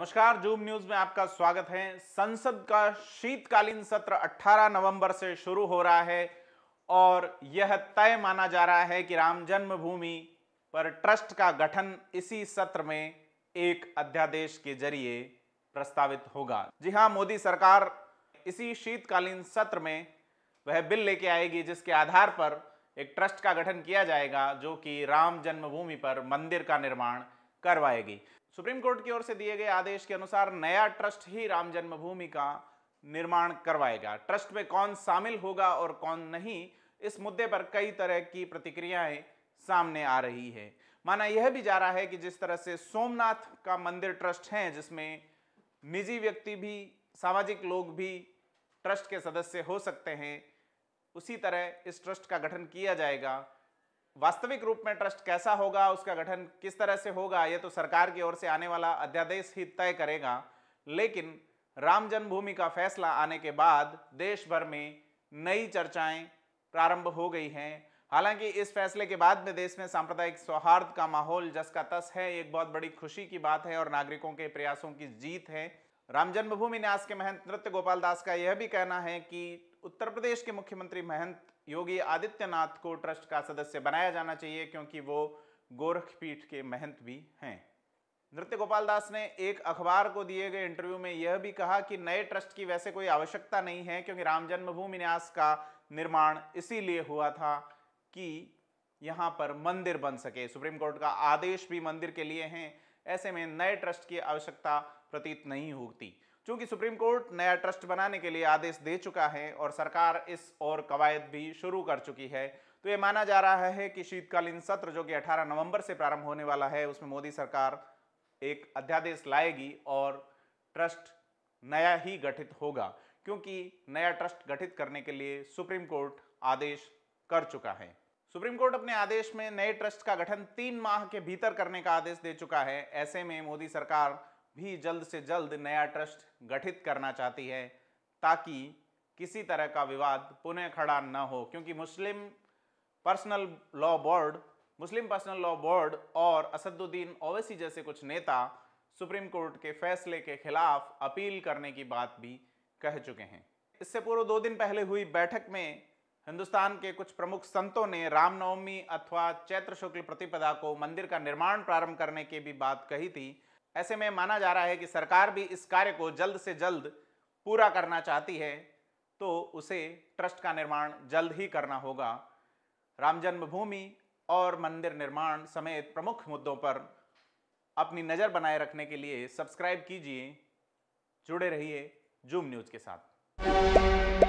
नमस्कार zoom news में आपका स्वागत है संसद का शीतकालीन सत्र 18 नवंबर से शुरू हो रहा है और यह तय माना जा रहा है कि राम जन्मभूमि पर ट्रस्ट का गठन इसी सत्र में एक अध्यादेश के जरिए प्रस्तावित होगा जी हां मोदी सरकार इसी शीतकालीन सत्र में वह बिल लेके आएगी जिसके आधार पर एक ट्रस्ट का गठन किया जाएगा जो कि राम जन्मभूमि पर मंदिर का निर्माण करवाएगी सुप्रीम कोर्ट की ओर से दिए गए आदेश के अनुसार नया ट्रस्ट ही राम जन्मभूमि का निर्माण करवाएगा ट्रस्ट में कौन शामिल होगा और कौन नहीं इस मुद्दे पर कई तरह की प्रतिक्रियाएं सामने आ रही है माना यह भी जा रहा है कि जिस तरह से सोमनाथ का मंदिर ट्रस्ट है जिसमें निजी व्यक्ति भी सामाजिक लोग भी ट्रस्ट के सदस्य हो सकते हैं उसी तरह इस ट्रस्ट का गठन किया जाएगा वास्तविक रूप में ट्रस्ट कैसा होगा उसका गठन किस तरह से होगा ये तो सरकार की ओर से आने वाला अध्यादेश ही तय करेगा लेकिन राम जन्मभूमि का फैसला आने के बाद देश भर में नई चर्चाएं प्रारंभ हो गई हैं हालांकि इस फैसले के बाद में देश में सांप्रदायिक सौहार्द का माहौल जस का तस है एक बहुत बड़ी खुशी की बात है और नागरिकों के प्रयासों की जीत है राम जन्मभूमि न्यास के महंत नृत्य गोपाल दास का यह भी कहना है कि उत्तर प्रदेश के मुख्यमंत्री महंत योगी आदित्यनाथ को ट्रस्ट का सदस्य बनाया जाना चाहिए क्योंकि वो गोरखपीठ के महंत भी हैं नृत्य गोपाल दास ने एक अखबार को दिए गए इंटरव्यू में यह भी कहा कि नए ट्रस्ट की वैसे कोई आवश्यकता नहीं है क्योंकि राम जन्मभूमि न्यास का निर्माण इसीलिए हुआ था कि यहाँ पर मंदिर बन सके सुप्रीम कोर्ट का आदेश भी मंदिर के लिए हैं ऐसे में नए ट्रस्ट की आवश्यकता प्रतीत नहीं होती क्योंकि सुप्रीम कोर्ट नया ट्रस्ट बनाने के लिए आदेश दे चुका है और सरकार इस और कवायद भी शुरू कर चुकी है तो ये माना जा रहा है कि शीतकालीन सत्र जो कि 18 नवंबर से प्रारंभ होने वाला है उसमें मोदी सरकार एक अध्यादेश लाएगी और ट्रस्ट नया ही गठित होगा क्योंकि नया ट्रस्ट गठित करने के लिए सुप्रीम कोर्ट आदेश कर चुका है सुप्रीम कोर्ट अपने आदेश में नए ट्रस्ट का गठन तीन माह के भीतर करने का आदेश दे चुका है ऐसे में मोदी सरकार भी जल्द से जल्द नया ट्रस्ट गठित करना चाहती है ताकि किसी तरह का विवाद पुनः खड़ा न हो क्योंकि Muslim Personal Law Board Muslim Personal Law Board और असदुद्दीन ओवैसी जैसे कुछ नेता सुप्रीम कोर्ट के फैसले के खिलाफ अपील करने की बात भी कह चुके हैं इससे पूर्व दो दिन पहले हुई बैठक में हिंदुस्तान के कुछ प्रमुख संतों ने रामनवमी अथवा चैत्र शुक्ल प्रतिपदा को मंदिर का निर्माण प्रारंभ करने की भी बात कही थी ऐसे में माना जा रहा है कि सरकार भी इस कार्य को जल्द से जल्द पूरा करना चाहती है तो उसे ट्रस्ट का निर्माण जल्द ही करना होगा राम जन्मभूमि और मंदिर निर्माण समेत प्रमुख मुद्दों पर अपनी नज़र बनाए रखने के लिए सब्सक्राइब कीजिए जुड़े रहिए जूम न्यूज़ के साथ